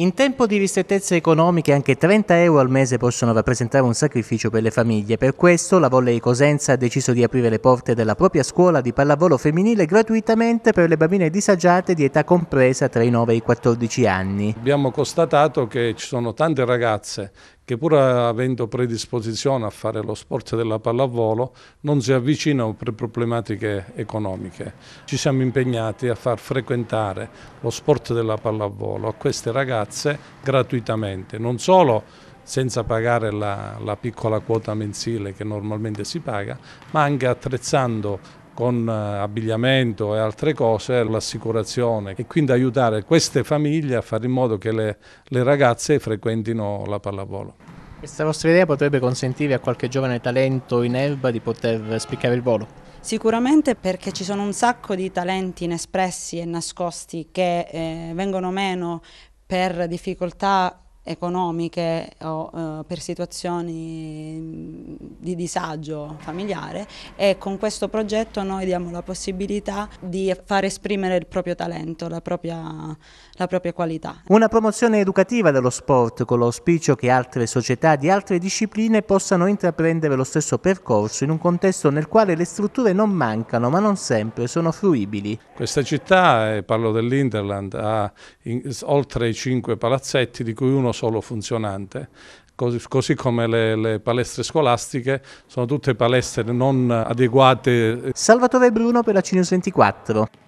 In tempo di ristrettezze economiche anche 30 euro al mese possono rappresentare un sacrificio per le famiglie. Per questo la Volley Cosenza ha deciso di aprire le porte della propria scuola di pallavolo femminile gratuitamente per le bambine disagiate di età compresa tra i 9 e i 14 anni. Abbiamo constatato che ci sono tante ragazze che pur avendo predisposizione a fare lo sport della pallavolo non si avvicinano per problematiche economiche. Ci siamo impegnati a far frequentare lo sport della pallavolo a queste ragazze gratuitamente, non solo senza pagare la, la piccola quota mensile che normalmente si paga, ma anche attrezzando con eh, abbigliamento e altre cose, l'assicurazione e quindi aiutare queste famiglie a fare in modo che le, le ragazze frequentino la pallavolo. Questa vostra idea potrebbe consentire a qualche giovane talento in erba di poter spiccare il volo? Sicuramente perché ci sono un sacco di talenti inespressi e nascosti che eh, vengono meno per difficoltà economiche o eh, per situazioni mm, di disagio familiare e con questo progetto noi diamo la possibilità di far esprimere il proprio talento, la propria, la propria qualità. Una promozione educativa dello sport con l'auspicio che altre società di altre discipline possano intraprendere lo stesso percorso in un contesto nel quale le strutture non mancano ma non sempre sono fruibili. Questa città, eh, parlo dell'Interland, ha in, oltre cinque palazzetti di cui uno solo funzionante, così, così come le, le, palestre scolastiche sono tutte palestre non adeguate. Eh, Salvatore Bruno per la Cine 24.